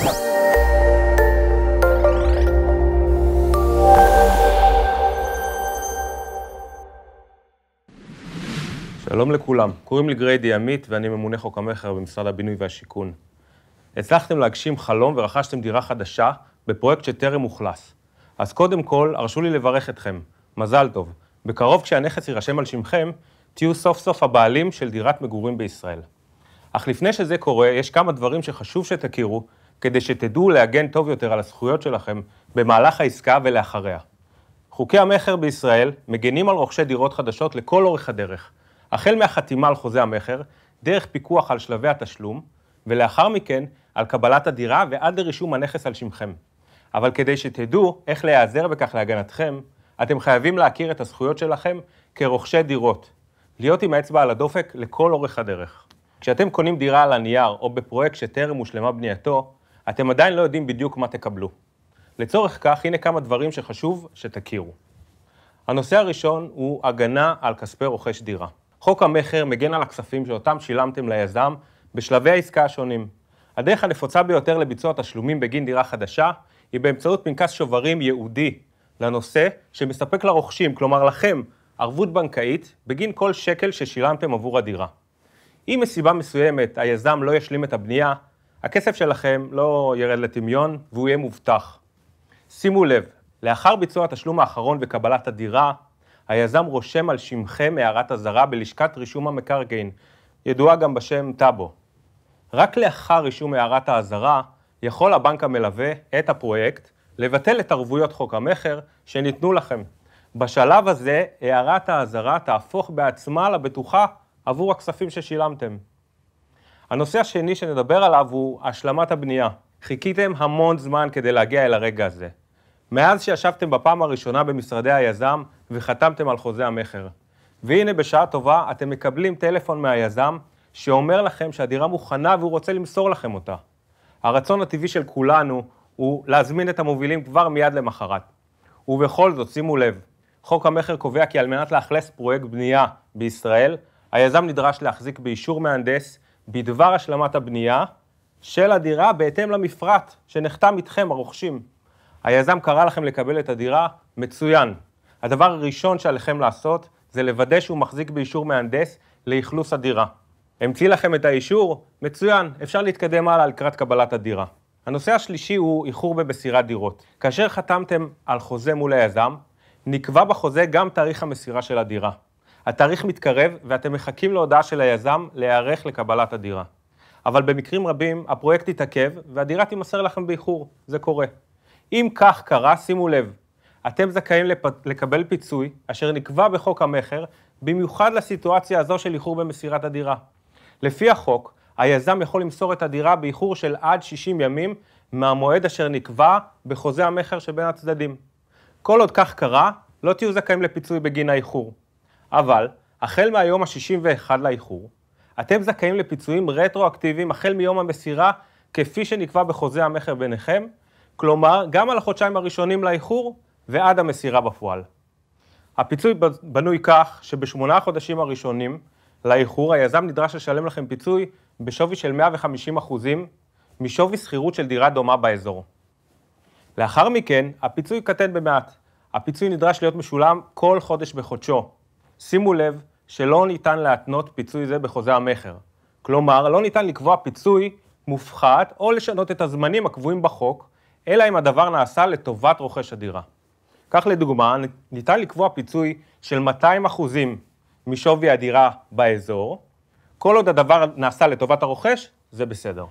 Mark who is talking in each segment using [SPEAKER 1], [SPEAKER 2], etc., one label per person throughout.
[SPEAKER 1] שלום לכולם, קוראים לי גריידי עמית ואני ממונה חוק המכר במשרד הבינוי והשיכון. הצלחתם להגשים חלום ורכשתם דירה חדשה בפרויקט שטרם אוכלס. אז קודם כל, הרשו לי לברך אתכם. מזל טוב. בקרוב כשהנכס יירשם על שמכם, תהיו סוף סוף הבעלים של דירת מגורים בישראל. אך לפני שזה קורה, יש כמה דברים שחשוב שתכירו כדי שתדעו להגן טוב יותר על הזכויות שלכם במהלך העסקה ולאחריה. חוקי המכר בישראל מגנים על רוכשי דירות חדשות לכל אורך הדרך, החל מהחתימה על חוזה המכר, דרך פיקוח על שלבי התשלום, ולאחר מכן על קבלת הדירה ועד לרישום הנכס על שמכם. אבל כדי שתדעו איך להיעזר בכך להגנתכם, אתם חייבים להכיר את הזכויות שלכם כרוכשי דירות, להיות עם האצבע על הדופק לכל אורך הדרך. כשאתם קונים דירה על הנייר או בפרויקט שטרם הושלמה בנייתו, אתם עדיין לא יודעים בדיוק מה תקבלו. לצורך כך, הנה כמה דברים שחשוב שתכירו. הנושא הראשון הוא הגנה על כספי רוכש דירה. חוק המכר מגן על הכספים שאותם שילמתם ליזם בשלבי העסקה השונים. הדרך הנפוצה ביותר לביצוע תשלומים בגין דירה חדשה היא באמצעות פנקס שוברים ייעודי לנושא שמספק לרוכשים, כלומר לכם, ערבות בנקאית בגין כל שקל ששילמתם עבור הדירה. אם מסיבה מסוימת היזם לא ישלים את הבנייה, הכסף שלכם לא ירד לטמיון והוא יהיה מובטח. שימו לב, לאחר ביצוע התשלום האחרון וקבלת הדירה, היזם רושם על שמכם הערת אזהרה בלשכת רישום המקרקעין, ידועה גם בשם טאבו. רק לאחר רישום הערת האזהרה, יכול הבנק המלווה את הפרויקט לבטל את ערבויות חוק המכר שניתנו לכם. בשלב הזה, הערת האזהרה תהפוך בעצמה לבטוחה עבור הכספים ששילמתם. הנושא השני שנדבר עליו הוא השלמת הבנייה. חיכיתם המון זמן כדי להגיע אל הרגע הזה. מאז שישבתם בפעם הראשונה במשרדי היזם וחתמתם על חוזה המכר. והנה בשעה טובה אתם מקבלים טלפון מהיזם שאומר לכם שהדירה מוכנה והוא רוצה למסור לכם אותה. הרצון הטבעי של כולנו הוא להזמין את המובילים כבר מיד למחרת. ובכל זאת, שימו לב, חוק המכר קובע כי על מנת לאכלס פרויקט בנייה בישראל, היזם נדרש להחזיק באישור מהנדס בדבר השלמת הבנייה של הדירה בהתאם למפרט שנחתם איתכם הרוכשים. היזם קרא לכם לקבל את הדירה, מצוין. הדבר הראשון שעליכם לעשות זה לוודא שהוא מחזיק באישור מהנדס לאכלוס הדירה. המציא לכם את האישור, מצוין, אפשר להתקדם הלאה לקראת קבלת הדירה. הנושא השלישי הוא איחור במסירת דירות. כאשר חתמתם על חוזה מול היזם, נקבע בחוזה גם תאריך המסירה של הדירה. התאריך מתקרב ואתם מחכים להודעה של היזם להיערך לקבלת הדירה. אבל במקרים רבים הפרויקט יתעכב והדירה תימסר לכם באיחור, זה קורה. אם כך קרה, שימו לב, אתם זכאים לפ... לקבל פיצוי אשר נקבע בחוק המכר, במיוחד לסיטואציה הזו של איחור במסירת הדירה. לפי החוק, היזם יכול למסור את הדירה באיחור של עד 60 ימים מהמועד אשר נקבע בחוזה המכר שבין הצדדים. כל עוד כך קרה, לא תהיו זכאים לפיצוי בגין האיחור. אבל החל מהיום ה-61 לאיחור, אתם זכאים לפיצויים רטרואקטיביים החל מיום המסירה, כפי שנקבע בחוזה המכר ביניכם, כלומר, גם על החודשיים הראשונים לאיחור ועד המסירה בפועל. הפיצוי בנוי כך שבשמונה החודשים הראשונים לאיחור, היזם נדרש לשלם לכם פיצוי בשווי של 150% משווי שכירות של דירה דומה באזור. לאחר מכן, הפיצוי קטן במעט. הפיצוי נדרש להיות משולם כל חודש בחודשו, שימו לב שלא ניתן להתנות פיצוי זה בחוזה המכר. כלומר, לא ניתן לקבוע פיצוי מופחת או לשנות את הזמנים הקבועים בחוק, אלא אם הדבר נעשה לטובת רוכש הדירה. כך לדוגמה, ניתן לקבוע פיצוי של 200% משווי הדירה באזור, כל עוד הדבר נעשה לטובת הרוכש, זה בסדר.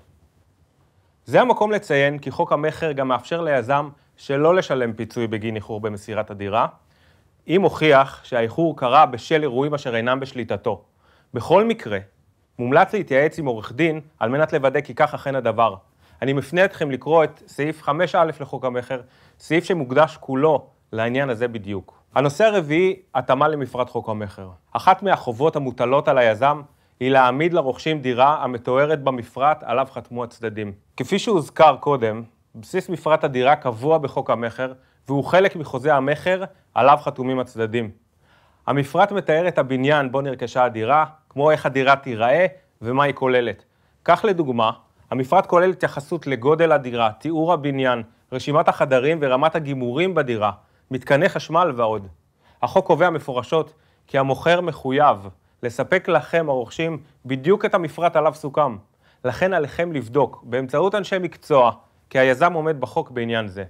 [SPEAKER 1] זה המקום לציין כי חוק המכר גם מאפשר ליזם שלא לשלם פיצוי בגין איחור במסירת הדירה, אם הוכיח שהאיחור קרה בשל אירועים אשר אינם בשליטתו. בכל מקרה, מומלץ להתייעץ עם עורך דין על מנת לוודא כי כך אכן הדבר. אני מפנה אתכם לקרוא את סעיף 5א לחוק המכר, סעיף שמוקדש כולו לעניין הזה בדיוק. הנושא הרביעי, התאמה למפרט חוק המכר. אחת מהחובות המוטלות על היזם היא להעמיד לרוכשים דירה המתוארת במפרט עליו חתמו הצדדים. כפי שהוזכר קודם, בסיס מפרט הדירה קבוע בחוק המכר והוא חלק מחוזה המכר עליו חתומים הצדדים. המפרט מתאר את הבניין בו נרכשה הדירה, כמו איך הדירה תיראה ומה היא כוללת. כך לדוגמה, המפרט כולל התייחסות לגודל הדירה, תיאור הבניין, רשימת החדרים ורמת הגימורים בדירה, מתקני חשמל ועוד. החוק קובע מפורשות כי המוכר מחויב לספק לכם, הרוכשים, בדיוק את המפרט עליו סוכם. לכן עליכם לבדוק, באמצעות אנשי מקצוע, כי היזם עומד בחוק בעניין זה.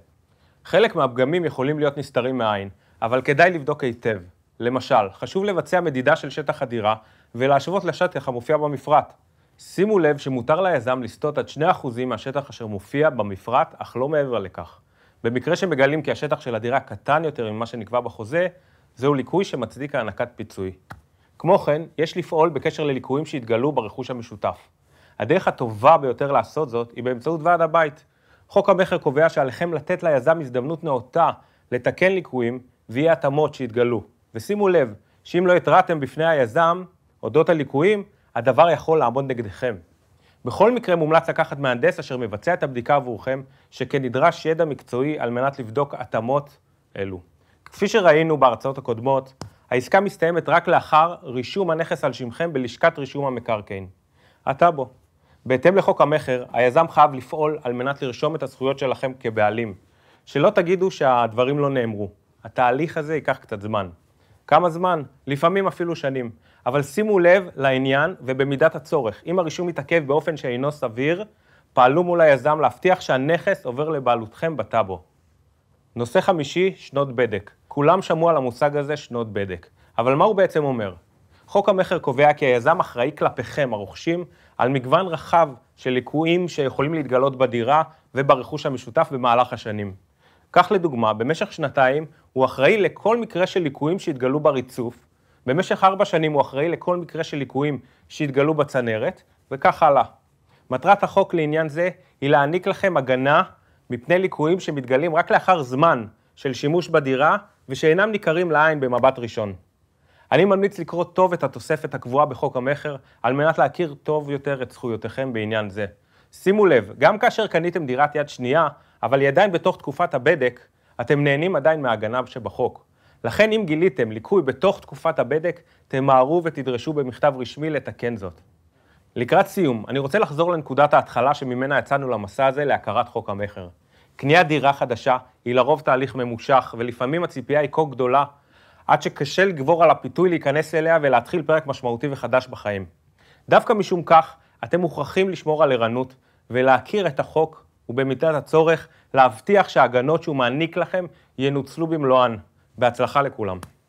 [SPEAKER 1] חלק מהפגמים יכולים להיות נסתרים מהעין, אבל כדאי לבדוק היטב. למשל, חשוב לבצע מדידה של שטח הדירה ולהשוות לשטח המופיע במפרט. שימו לב שמותר ליזם לסטות עד 2% מהשטח אשר מופיע במפרט, אך לא מעבר לכך. במקרה שמגלים כי השטח של הדירה קטן יותר ממה שנקבע בחוזה, זהו ליקוי שמצדיק הענקת פיצוי. כמו כן, יש לפעול בקשר לליקויים שהתגלו ברכוש המשותף. הדרך הטובה ביותר לעשות זאת היא באמצעות ועד הבית, חוק המכר קובע שעליכם לתת ליזם הזדמנות נאותה לתקן ליקויים ואי התאמות שיתגלו. ושימו לב, שאם לא התרעתם בפני היזם אודות הליקויים, הדבר יכול לעמוד נגדכם. בכל מקרה מומלץ לקחת מהנדס אשר מבצע את הבדיקה עבורכם, שכן נדרש ידע מקצועי על מנת לבדוק התאמות אלו. כפי שראינו בהרצאות הקודמות, העסקה מסתיימת רק לאחר רישום הנכס על שמכם בלשכת רישום המקרקעין. הטאבו. בהתאם לחוק המכר, היזם חייב לפעול על מנת לרשום את הזכויות שלכם כבעלים. שלא תגידו שהדברים לא נאמרו. התהליך הזה ייקח קצת זמן. כמה זמן? לפעמים אפילו שנים. אבל שימו לב לעניין ובמידת הצורך. אם הרישום מתעכב באופן שאינו סביר, פעלו מול היזם להבטיח שהנכס עובר לבעלותכם בטאבו. נושא חמישי, שנות בדק. כולם שמעו על המושג הזה, שנות בדק. אבל מה הוא בעצם אומר? חוק המכר קובע כי היזם אחראי כלפיכם, הרוכשים, על מגוון רחב של ליקויים שיכולים להתגלות בדירה וברכוש המשותף במהלך השנים. כך לדוגמה, במשך שנתיים הוא אחראי לכל מקרה של ליקויים שהתגלו בריצוף, במשך ארבע שנים הוא אחראי לכל מקרה של ליקויים שהתגלו בצנרת, וכך הלאה. מטרת החוק לעניין זה היא להעניק לכם הגנה מפני ליקויים שמתגלים רק לאחר זמן של שימוש בדירה ושאינם ניכרים לעין במבט ראשון. אני ממליץ לקרוא טוב את התוספת הקבועה בחוק המכר, על מנת להכיר טוב יותר את זכויותיכם בעניין זה. שימו לב, גם כאשר קניתם דירת יד שנייה, אבל היא עדיין בתוך תקופת הבדק, אתם נהנים עדיין מהגנב שבחוק. לכן אם גיליתם ליקוי בתוך תקופת הבדק, תמהרו ותדרשו במכתב רשמי לתקן זאת. לקראת סיום, אני רוצה לחזור לנקודת ההתחלה שממנה יצאנו למסע הזה להכרת חוק המכר. קניית דירה חדשה היא לרוב תהליך ממושך, ולפעמים הציפייה היא כה גדולה עד שקשה לגבור על הפיתוי להיכנס אליה ולהתחיל פרק משמעותי וחדש בחיים. דווקא משום כך, אתם מוכרחים לשמור על ערנות ולהכיר את החוק, ובמידת הצורך, להבטיח שההגנות שהוא מעניק לכם ינוצלו במלואן. בהצלחה לכולם.